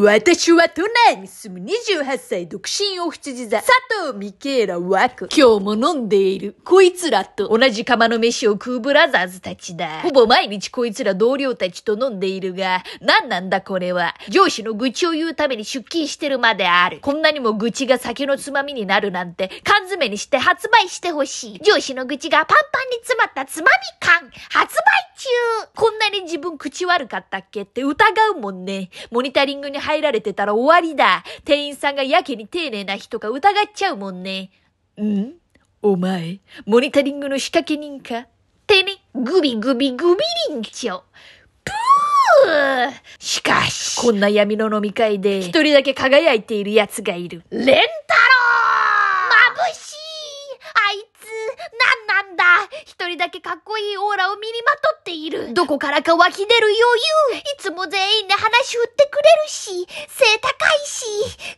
私は都内に住む28歳独身お羊座、佐藤ミケーラワク。今日も飲んでいる、こいつらと同じ釜の飯を食うブラザーズたちだ。ほぼ毎日こいつら同僚たちと飲んでいるが、何なんだこれは。上司の愚痴を言うために出勤してるまである。こんなにも愚痴が酒のつまみになるなんて、缶詰にして発売してほしい。上司の愚痴がパンパンに詰まったつまみ缶、発売中こんなに自分口悪かったっけって疑うもんね。モニタリングに入られてたら終わりだ。店員さんがやけに丁寧な人か疑っちゃうもんね。んお前、モニタリングの仕掛け人かてね、グビグビグビリンチョ。ぷーしかし、こんな闇の飲み会で、一人だけ輝いている奴がいる。レンタ1人だけかっこいいオーラを身にまとっている。どこからか湧き出る余裕。いつも全員で話振ってくれるし、背高いし、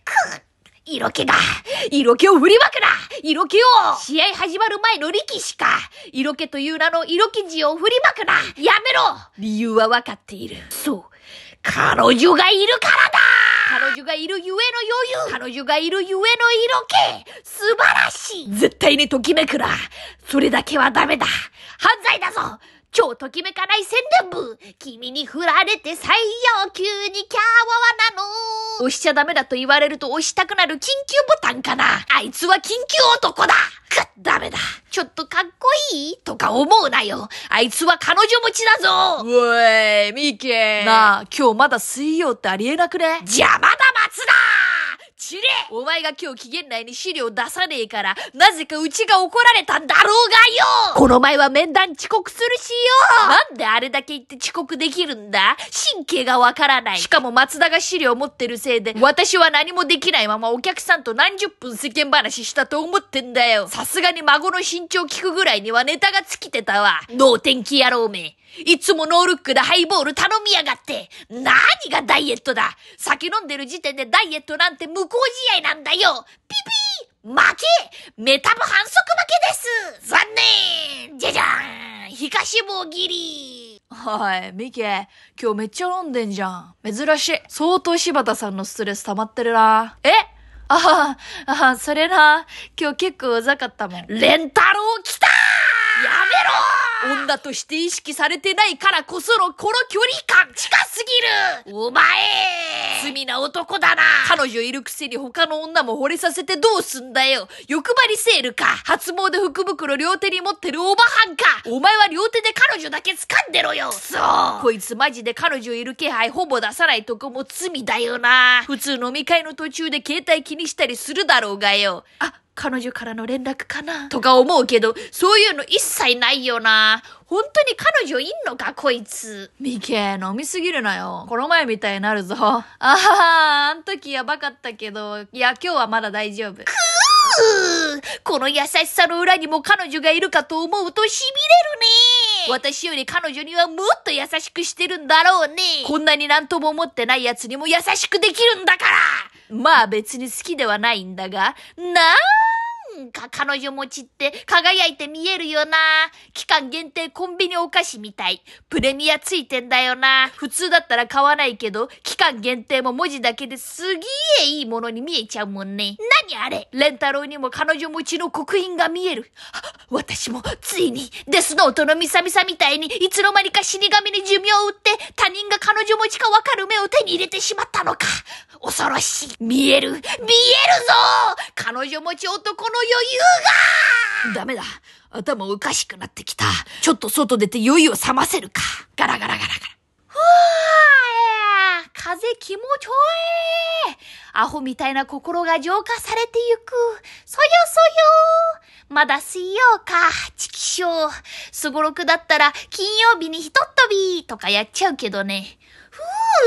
くっ。色気が、色気を振りまくな色気を試合始まる前の力士か色気という名の色気字を振りまくなやめろ理由はわかっている。そう。彼女がいるからだ彼女がいるゆえの余裕彼女がいるゆえの色気素晴らしい絶対にときめくなそれだけはダメだ犯罪だぞ超ときめかない宣伝部君に振られて最要求にキャワワなの押しちゃダメだと言われると押したくなる緊急ボタンかなあいつは緊急男だくダメだちょっとかっこいいとか思うなよあいつは彼女持ちだぞうい、ミケなあ、今日まだ水曜ってありえなくね邪魔だ松田れお前が今日期限内に資料出さねえから、なぜかうちが怒られたんだろうがよこの前は面談遅刻するしよなんであれだけ言って遅刻できるんだ神経がわからない。しかも松田が資料持ってるせいで、私は何もできないままお客さんと何十分世間話したと思ってんだよ。さすがに孫の身長聞くぐらいにはネタが尽きてたわ。脳天気野郎め。いつもノールックでハイボール頼みやがって。何がダイエットだ酒飲んでる時点でダイエットなんて無効試合なんだよピピー負けメタボ反則負けです残念じゃじゃーん皮下脂肪切りおい、ミケ、今日めっちゃ飲んでんじゃん。珍しい。相当柴田さんのストレス溜まってるな。えああ、ああ、それな。今日結構うざかったもん。レンタロウ来たやめろ女として意識されてないからこそのこの距離感近すぎるお前罪な男だな彼女いるくせに他の女も惚れさせてどうすんだよ欲張りセールか初詣福袋両手に持ってるおばはんかお前は両手で彼女だけ掴んでろよそうこいつマジで彼女いる気配ほぼ出さないとこも罪だよな普通飲み会の途中で携帯気にしたりするだろうがよあ彼女からの連絡かなとか思うけど、そういうの一切ないよな。本当に彼女いんのか、こいつ。ミケ、飲みすぎるなよ。この前みたいになるぞ。あはは、あん時やばかったけど、いや、今日はまだ大丈夫。くーこの優しさの裏にも彼女がいるかと思うとしびれるね私より彼女にはもっと優しくしてるんだろうねこんなになんとも思ってない奴にも優しくできるんだからまあ別に好きではないんだが、なあなんか彼女持ちって輝いて見えるよな。期間限定コンビニお菓子みたい。プレミアついてんだよな。普通だったら買わないけど、期間限定も文字だけですげえいいものに見えちゃうもんね。レあれ蓮太郎にも彼女持ちの刻印が見える。私もついにデスノートのミサミサみたいにいつの間にか死神に寿命を売って他人が彼女持ちかわかる目を手に入れてしまったのか。恐ろしい。見える。見えるぞ彼女持ち男の余裕がダメだ。頭おかしくなってきた。ちょっと外出て酔いを覚ませるか。ガラガラガラガラ。ふわー風気持ちょえアホみたいな心が浄化されてゆく。そよそよまだ水曜か、ちきしすごろくだったら金曜日にひとっ飛びとかやっちゃうけどね。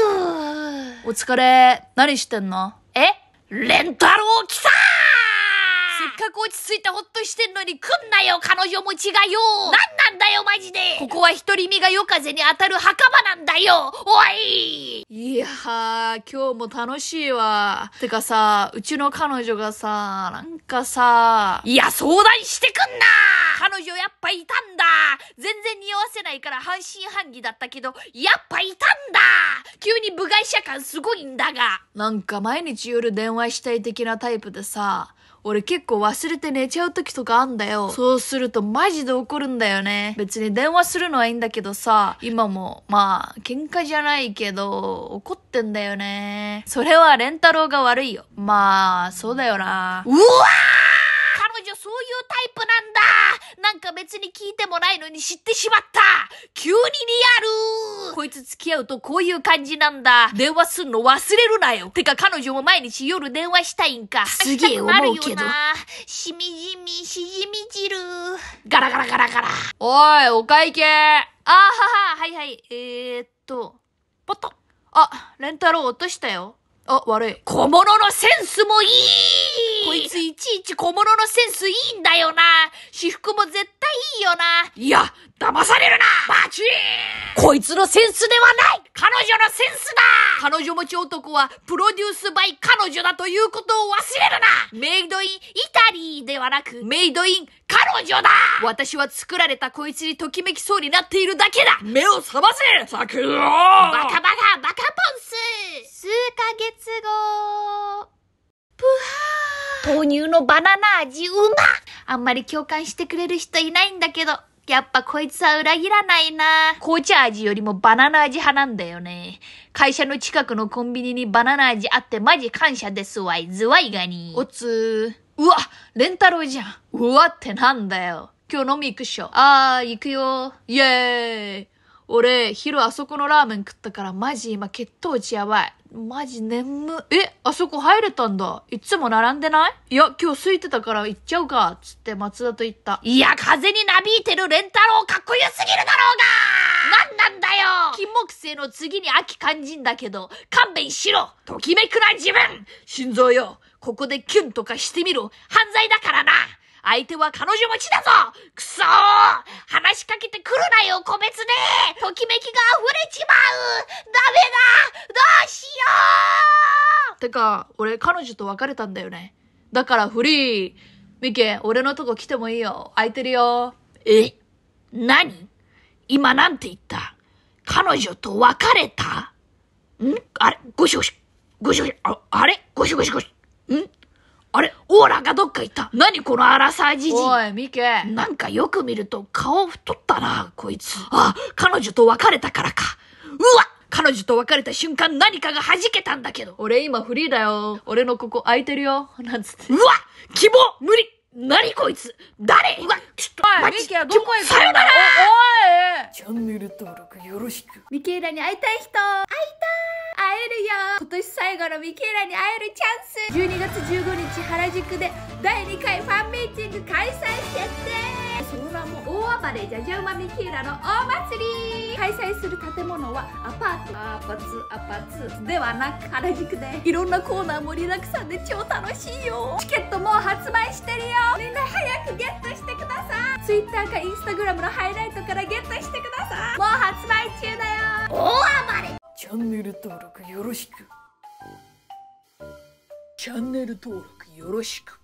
ふぅ。お疲れ。何してんのえレンタルを来たせっかく落ち着いてほっとしてんのに来んなよ彼女持ちがよなんなんだよマジでここは独り身が夜風に当たる墓場なんだよおいいやー、今日も楽しいわ。てかさ、うちの彼女がさ、なんかさ、いや、相談してくんな彼女やっぱいたんだ全然匂わせないから半信半疑だったけど、やっぱいたんだ急に部外者感すごいんだが。なんか毎日夜電話したい的なタイプでさ、俺結構忘れて寝ちゃう時とかあんだよ。そうするとマジで怒るんだよね。別に電話するのはいいんだけどさ、今も、まあ、喧嘩じゃないけど、怒ってんだよね。それはレンタロウが悪いよ。まあ、そうだよな。うわーなんか別に聞いてもないのに知ってしまった急にリアルこいつ付き合うとこういう感じなんだ。電話すんの忘れるなよ。てか彼女も毎日夜電話したいんか。すげえ思うけど。しみじみ、しじみ汁。ガラガラガラガラ。おい、お会計。あーはは、はいはい。えー、っと、ポット。あ、レンタル落としたよ。あ、悪い。小物のセンスもいいこいついちいち小物のセンスいいんだよな私服も絶対いいよないや、騙されるなバチーンこいつのセンスではない彼女のセンスだ彼女持ち男はプロデュースバイ彼女だということを忘れるなメイドインイタリーではなく、メイドイン彼女だ私は作られたこいつにときめきそうになっているだけだ目を覚ませサクバカバカ月号ぷはー豆乳のバナナ味うまあんまり共感してくれる人いないんだけど、やっぱこいつは裏切らないな。紅茶味よりもバナナ味派なんだよね。会社の近くのコンビニにバナナ味あってマジ感謝ですわい、ズワイガニ。おつー。うわ、レンタロウじゃん。うわってなんだよ。今日飲み行くっしょ。あー、行くよ。イェーイ。俺、昼あそこのラーメン食ったからマジ今血糖値やばい。マジ眠。え、あそこ入れたんだ。いつも並んでないいや、今日空いてたから行っちゃうか。つって松田と言った。いや、風になびいてるレンタロウかっこよすぎるだろうがなんなんだよ金木犀の次に秋肝心だけど、勘弁しろときめくな自分心臓よここでキュンとかしてみろ犯罪だからな相手は彼女持ちだぞくそー話しかけてくるなよ、個別でときめきが溢れちまうダメだどうしようてか、俺彼女と別れたんだよね。だからフリーミケ、俺のとこ来てもいいよ。空いてるよ。え何今なんて言った彼女と別れたんあれごしごし、ごしごし、ああれごしごしごし。らがどっか行った。何この荒さじじおい、ミケ。なんかよく見ると顔太ったな、こいつ。あ、彼女と別れたからか。うわ彼女と別れた瞬間何かが弾けたんだけど。俺今フリーだよ。俺のここ空いてるよ。なんつって。うわ希望無理何こいつ誰うわちょっと、ミケはどこへ行くんださよならおいチャンネル登録よろしく。ミケーラに会いたい人会いたい会えるよ今年最後のミケラに会えるチャンス12月15日原宿で第2回ファンミーティング開催決定その名も大暴れじゃじゃマミケラの大祭り開催する建物はアパートアパツアパツではなく原宿でいろんなコーナー盛りだくさんで超楽しいよチケットもう発売してるよみんな早くゲットしてください Twitter か Instagram のハイライトからゲットしてくださいもう発売中だよチャンネル登録よろしくチャンネル登録よろしく